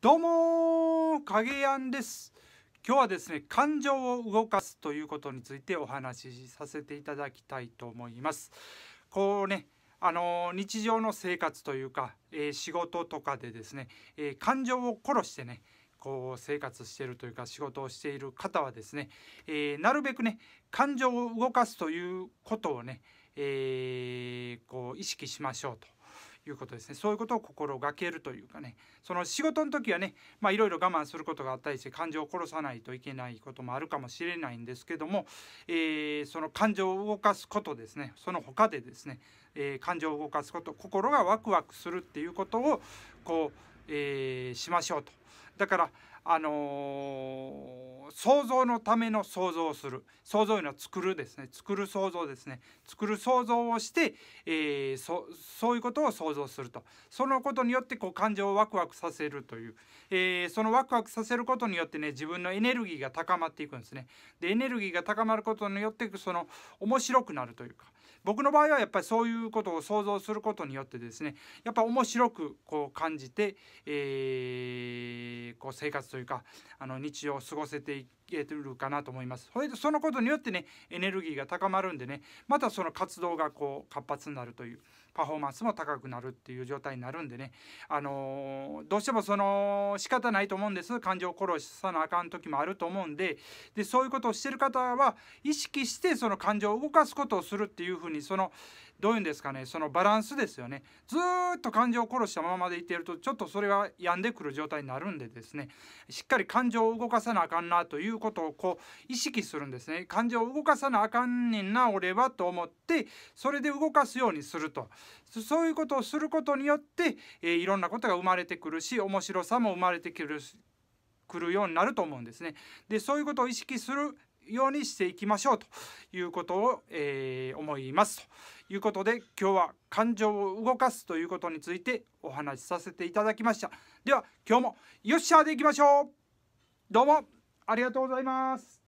どうも影やんです今日はですね感情を動かすということについてお話しさせていただきたいと思いますこうねあの日常の生活というか、えー、仕事とかでですね、えー、感情を殺してねこう生活しているというか仕事をしている方はですね、えー、なるべくね感情を動かすということをね、えこう意識しましょうということですねそういうことを心がけるというかねその仕事の時はねいろいろ我慢することがあったりして感情を殺さないといけないこともあるかもしれないんですけども、えー、その感情を動かすことですねその他でですね、えー、感情を動かすこと心がワクワクするっていうことをこう、えー、しましょうと。だからあの創造のための創造をする創造いうのは作るですね作る創造ですね作る創造をして、えー、そそういうことを創造するとそのことによってこう感情をワクワクさせるという、えー、そのワクワクさせることによってね自分のエネルギーが高まっていくんですねでエネルギーが高まることによってその面白くなるというか僕の場合はやっぱりそういうことを想像することによってですねやっぱ面白くこう感じて、えー、こう生活というかあの日常を過ごせていくえてるかなと思います。それでそのことによってねエネルギーが高まるんでねまたその活動がこう活発になるというパフォーマンスも高くなるっていう状態になるんでね、あのー、どうしてもその仕方ないと思うんです感情を殺さなあかん時もあると思うんででそういうことをしてる方は意識してその感情を動かすことをするっていうふうにその、どういうんですかねそのバランスですよねずっと感情を殺したままでいているとちょっとそれは病んでくる状態になるんでですねしっかり感情を動かさなあかんなということをこう意識するんですね感情を動かさなあかんねんな俺はと思ってそれで動かすようにするとそういうことをすることによって、えー、いろんなことが生まれてくるし面白さも生まれてくるくるようになると思うんですね。でそういうことを意識するようにしていきましょうということを、えー、思いますということで今日は感情を動かすということについてお話しさせていただきましたでは今日もよっしゃーでいきましょうどうもありがとうございます